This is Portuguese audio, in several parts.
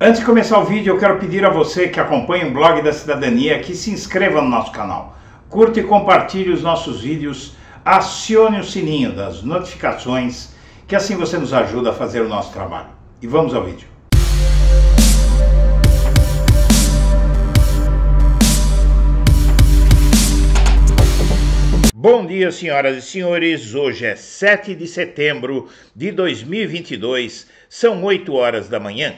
Antes de começar o vídeo, eu quero pedir a você que acompanha o blog da cidadania que se inscreva no nosso canal, curta e compartilhe os nossos vídeos, acione o sininho das notificações, que assim você nos ajuda a fazer o nosso trabalho. E vamos ao vídeo. Bom dia, senhoras e senhores. Hoje é 7 de setembro de 2022, são 8 horas da manhã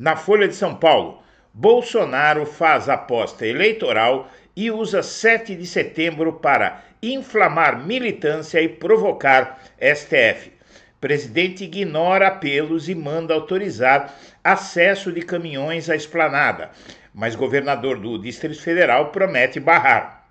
na Folha de São Paulo. Bolsonaro faz aposta eleitoral e usa 7 de setembro para inflamar militância e provocar STF. Presidente ignora apelos e manda autorizar acesso de caminhões à esplanada, mas governador do Distrito Federal promete barrar.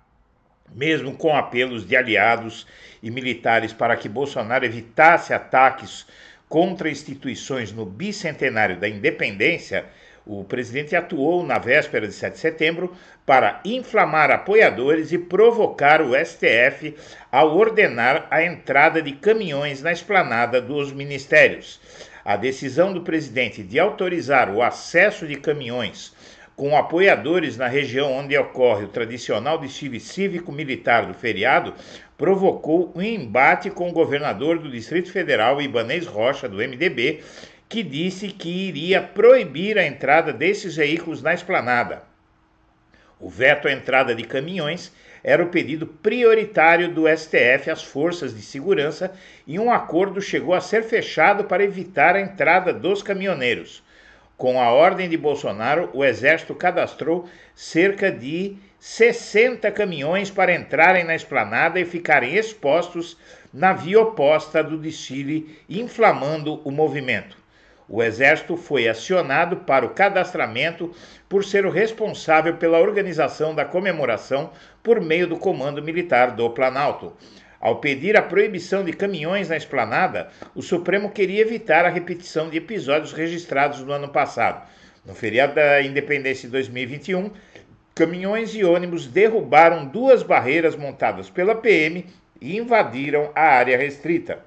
Mesmo com apelos de aliados e militares para que Bolsonaro evitasse ataques contra instituições no bicentenário da independência, o presidente atuou na véspera de 7 de setembro para inflamar apoiadores e provocar o STF ao ordenar a entrada de caminhões na esplanada dos ministérios. A decisão do presidente de autorizar o acesso de caminhões com apoiadores na região onde ocorre o tradicional desfile cívico-militar do feriado, provocou um embate com o governador do Distrito Federal, Ibanês Rocha, do MDB, que disse que iria proibir a entrada desses veículos na esplanada. O veto à entrada de caminhões era o pedido prioritário do STF às forças de segurança e um acordo chegou a ser fechado para evitar a entrada dos caminhoneiros. Com a ordem de Bolsonaro, o Exército cadastrou cerca de 60 caminhões para entrarem na esplanada e ficarem expostos na via oposta do desfile, inflamando o movimento. O Exército foi acionado para o cadastramento por ser o responsável pela organização da comemoração por meio do Comando Militar do Planalto. Ao pedir a proibição de caminhões na esplanada, o Supremo queria evitar a repetição de episódios registrados no ano passado. No feriado da Independência de 2021, caminhões e ônibus derrubaram duas barreiras montadas pela PM e invadiram a área restrita.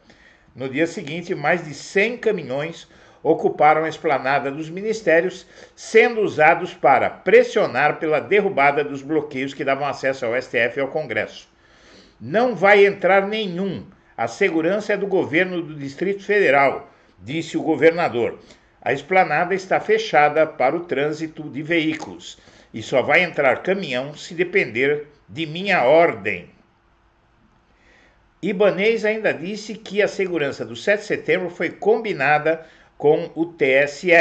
No dia seguinte, mais de 100 caminhões ocuparam a esplanada dos ministérios, sendo usados para pressionar pela derrubada dos bloqueios que davam acesso ao STF e ao Congresso. Não vai entrar nenhum. A segurança é do governo do Distrito Federal, disse o governador. A esplanada está fechada para o trânsito de veículos e só vai entrar caminhão se depender de minha ordem. Ibanez ainda disse que a segurança do 7 de setembro foi combinada com o TSE.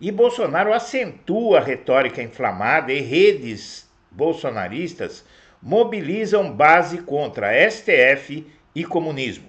E Bolsonaro acentua a retórica inflamada e redes bolsonaristas mobilizam base contra STF e comunismo.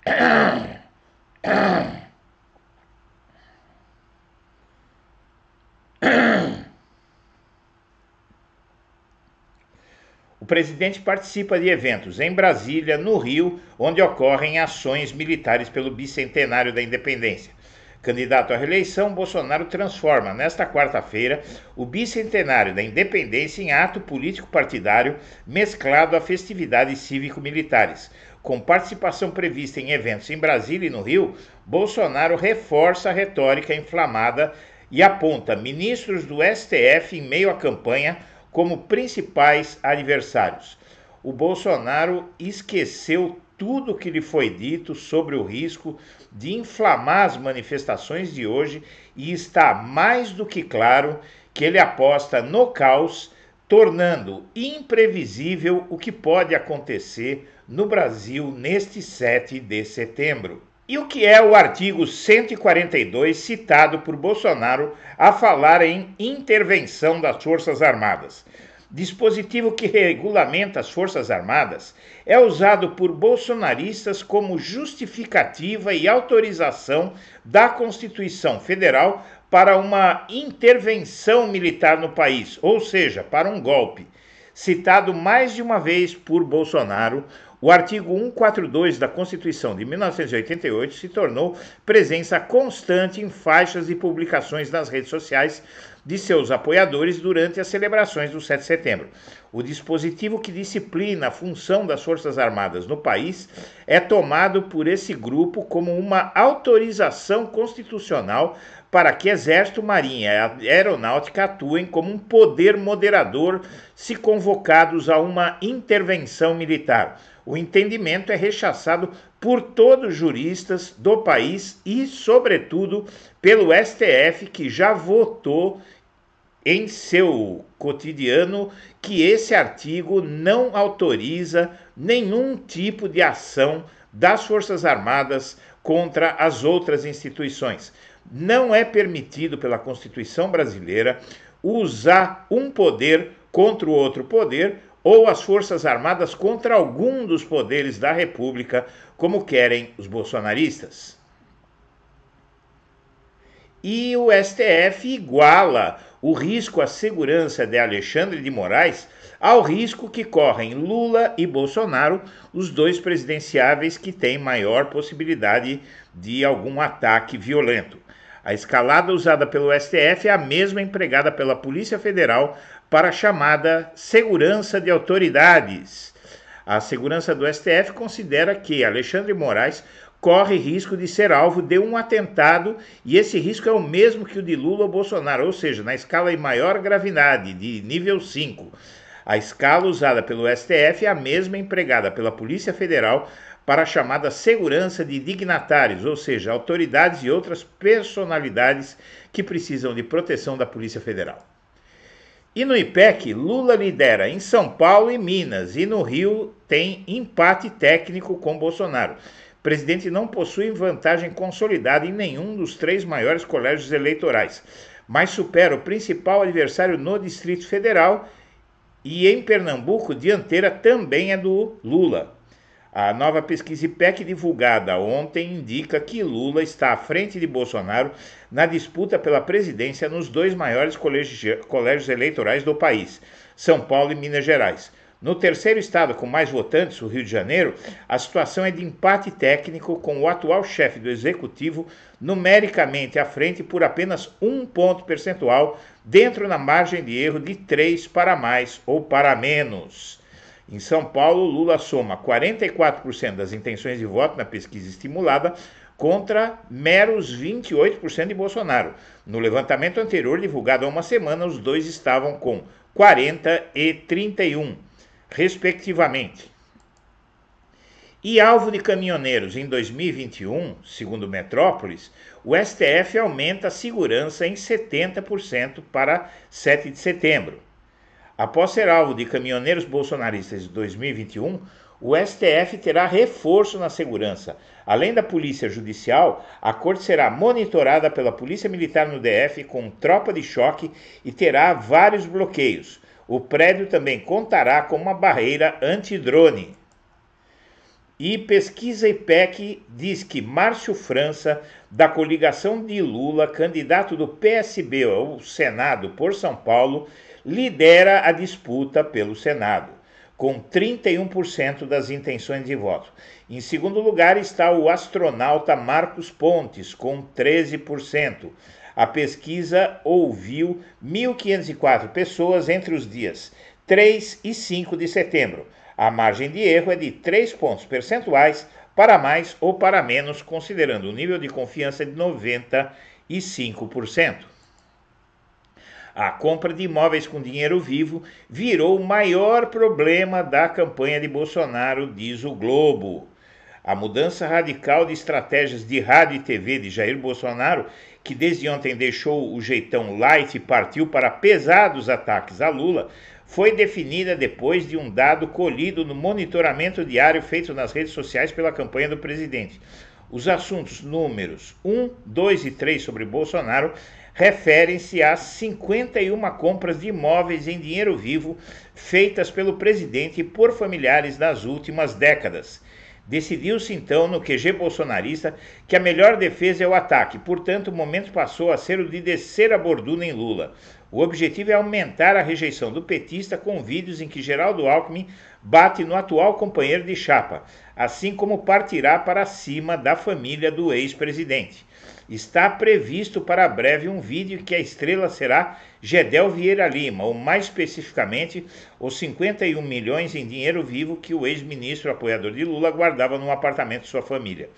O presidente participa de eventos em Brasília, no Rio, onde ocorrem ações militares pelo bicentenário da independência. Candidato à reeleição, Bolsonaro transforma nesta quarta-feira o bicentenário da independência em ato político partidário mesclado a festividades cívico-militares. Com participação prevista em eventos em Brasília e no Rio, Bolsonaro reforça a retórica inflamada e aponta ministros do STF em meio à campanha como principais adversários. O Bolsonaro esqueceu tudo o que lhe foi dito sobre o risco de inflamar as manifestações de hoje e está mais do que claro que ele aposta no caos, tornando imprevisível o que pode acontecer no Brasil neste 7 de setembro. E o que é o artigo 142 citado por Bolsonaro a falar em intervenção das Forças Armadas? dispositivo que regulamenta as Forças Armadas, é usado por bolsonaristas como justificativa e autorização da Constituição Federal para uma intervenção militar no país, ou seja, para um golpe. Citado mais de uma vez por Bolsonaro, o artigo 142 da Constituição de 1988 se tornou presença constante em faixas e publicações nas redes sociais de seus apoiadores durante as celebrações do 7 de setembro. O dispositivo que disciplina a função das Forças Armadas no país é tomado por esse grupo como uma autorização constitucional para que Exército, Marinha e Aeronáutica atuem como um poder moderador se convocados a uma intervenção militar. O entendimento é rechaçado por todos os juristas do país e, sobretudo, pelo STF, que já votou em seu cotidiano que esse artigo não autoriza nenhum tipo de ação das Forças Armadas contra as outras instituições. Não é permitido pela Constituição brasileira usar um poder contra o outro poder ou as Forças Armadas contra algum dos poderes da República, como querem os bolsonaristas. E o STF iguala o risco à segurança de Alexandre de Moraes ao risco que correm Lula e Bolsonaro, os dois presidenciáveis que têm maior possibilidade de algum ataque violento. A escalada usada pelo STF é a mesma empregada pela Polícia Federal para a chamada segurança de autoridades. A segurança do STF considera que Alexandre Moraes corre risco de ser alvo de um atentado e esse risco é o mesmo que o de Lula ou Bolsonaro, ou seja, na escala de maior gravidade, de nível 5. A escala usada pelo STF é a mesma empregada pela Polícia Federal para a chamada segurança de dignatários, ou seja, autoridades e outras personalidades que precisam de proteção da Polícia Federal. E no IPEC, Lula lidera em São Paulo e Minas, e no Rio tem empate técnico com Bolsonaro. O presidente não possui vantagem consolidada em nenhum dos três maiores colégios eleitorais, mas supera o principal adversário no Distrito Federal e em Pernambuco, dianteira também é do Lula. A nova pesquisa IPEC divulgada ontem indica que Lula está à frente de Bolsonaro na disputa pela presidência nos dois maiores colégios eleitorais do país, São Paulo e Minas Gerais. No terceiro estado com mais votantes, o Rio de Janeiro, a situação é de empate técnico, com o atual chefe do executivo numericamente à frente por apenas um ponto percentual, dentro da margem de erro de três para mais ou para menos. Em São Paulo, Lula soma 44% das intenções de voto na pesquisa estimulada contra meros 28% de Bolsonaro. No levantamento anterior, divulgado há uma semana, os dois estavam com 40 e 31, respectivamente. E alvo de caminhoneiros em 2021, segundo Metrópolis, o STF aumenta a segurança em 70% para 7 de setembro. Após ser alvo de caminhoneiros bolsonaristas de 2021, o STF terá reforço na segurança. Além da polícia judicial, a corte será monitorada pela polícia militar no DF com tropa de choque e terá vários bloqueios. O prédio também contará com uma barreira anti-drone. E pesquisa IPEC diz que Márcio França, da coligação de Lula, candidato do PSB ao Senado por São Paulo, lidera a disputa pelo Senado, com 31% das intenções de voto. Em segundo lugar está o astronauta Marcos Pontes, com 13%. A pesquisa ouviu 1.504 pessoas entre os dias 3 e 5 de setembro. A margem de erro é de 3 pontos percentuais para mais ou para menos, considerando o nível de confiança de 95%. A compra de imóveis com dinheiro vivo virou o maior problema da campanha de Bolsonaro, diz o Globo. A mudança radical de estratégias de rádio e TV de Jair Bolsonaro, que desde ontem deixou o jeitão light e partiu para pesados ataques a Lula, foi definida depois de um dado colhido no monitoramento diário feito nas redes sociais pela campanha do presidente. Os assuntos números 1, 2 e 3 sobre Bolsonaro referem-se às 51 compras de imóveis em dinheiro vivo feitas pelo presidente por familiares nas últimas décadas. Decidiu-se então no QG bolsonarista que a melhor defesa é o ataque, portanto, o momento passou a ser o de descer a borduna em Lula. O objetivo é aumentar a rejeição do petista com vídeos em que Geraldo Alckmin bate no atual companheiro de chapa, assim como partirá para cima da família do ex-presidente está previsto para breve um vídeo que a estrela será Gedel Vieira Lima, ou mais especificamente, os 51 milhões em dinheiro vivo que o ex-ministro apoiador de Lula guardava num apartamento de sua família.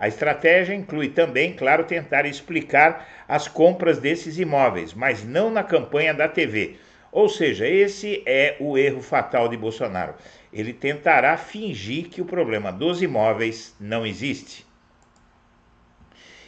A estratégia inclui também, claro, tentar explicar as compras desses imóveis, mas não na campanha da TV. Ou seja, esse é o erro fatal de Bolsonaro. Ele tentará fingir que o problema dos imóveis não existe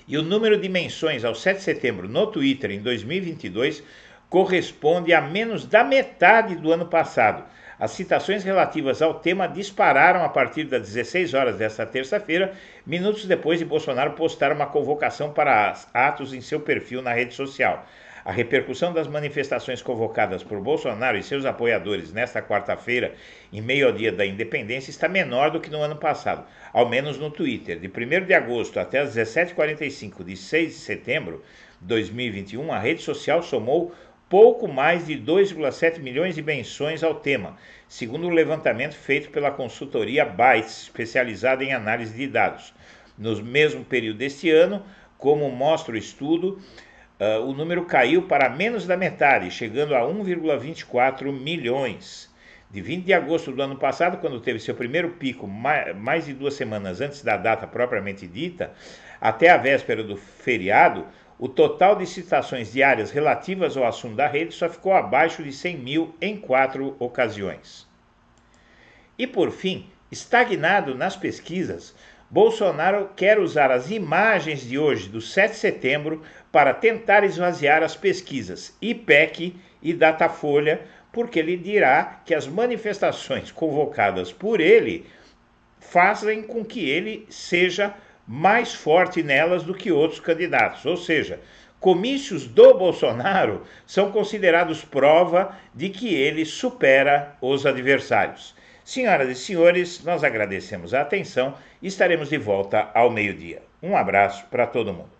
e o número de menções ao 7 de setembro no Twitter em 2022 corresponde a menos da metade do ano passado. As citações relativas ao tema dispararam a partir das 16 horas desta terça-feira, minutos depois de Bolsonaro postar uma convocação para atos em seu perfil na rede social. A repercussão das manifestações convocadas por Bolsonaro e seus apoiadores nesta quarta-feira, em meio ao Dia da Independência, está menor do que no ano passado, ao menos no Twitter. De 1 de agosto até as 17h45 de 6 de setembro de 2021, a rede social somou pouco mais de 2,7 milhões de menções ao tema, segundo o levantamento feito pela consultoria Bytes, especializada em análise de dados. No mesmo período deste ano, como mostra o estudo, uh, o número caiu para menos da metade, chegando a 1,24 milhões. De 20 de agosto do ano passado, quando teve seu primeiro pico mais de duas semanas antes da data propriamente dita, até a véspera do feriado, o total de citações diárias relativas ao assunto da rede só ficou abaixo de 100 mil em quatro ocasiões. E por fim, estagnado nas pesquisas, Bolsonaro quer usar as imagens de hoje, do 7 de setembro, para tentar esvaziar as pesquisas IPEC e Datafolha, porque ele dirá que as manifestações convocadas por ele fazem com que ele seja mais forte nelas do que outros candidatos. Ou seja, comícios do Bolsonaro são considerados prova de que ele supera os adversários. Senhoras e senhores, nós agradecemos a atenção e estaremos de volta ao meio-dia. Um abraço para todo mundo.